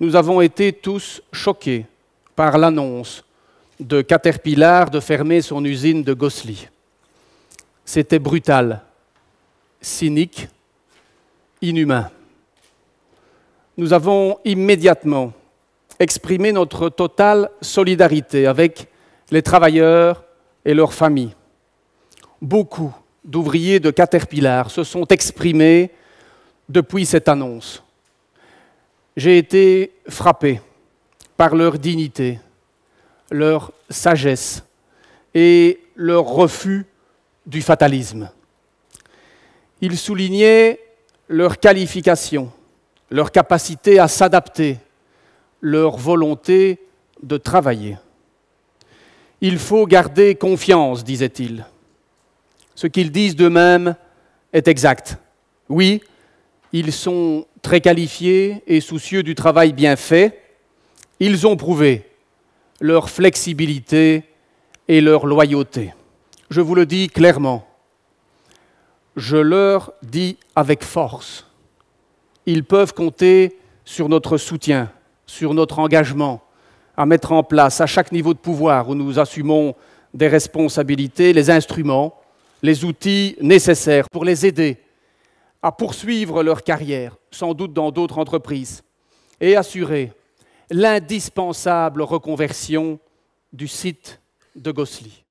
nous avons été tous choqués par l'annonce de Caterpillar de fermer son usine de Gosli. C'était brutal, cynique, inhumain. Nous avons immédiatement exprimé notre totale solidarité avec les travailleurs et leurs familles. Beaucoup d'ouvriers de Caterpillar se sont exprimés depuis cette annonce j'ai été frappé par leur dignité, leur sagesse et leur refus du fatalisme. Ils soulignaient leur qualification, leur capacité à s'adapter, leur volonté de travailler. Il faut garder confiance, disaient-ils. Ce qu'ils disent d'eux-mêmes est exact. Oui, ils sont très qualifiés et soucieux du travail bien fait. Ils ont prouvé leur flexibilité et leur loyauté. Je vous le dis clairement. Je leur dis avec force. Ils peuvent compter sur notre soutien, sur notre engagement à mettre en place à chaque niveau de pouvoir où nous assumons des responsabilités, les instruments, les outils nécessaires pour les aider à poursuivre leur carrière, sans doute dans d'autres entreprises, et assurer l'indispensable reconversion du site de Gosli.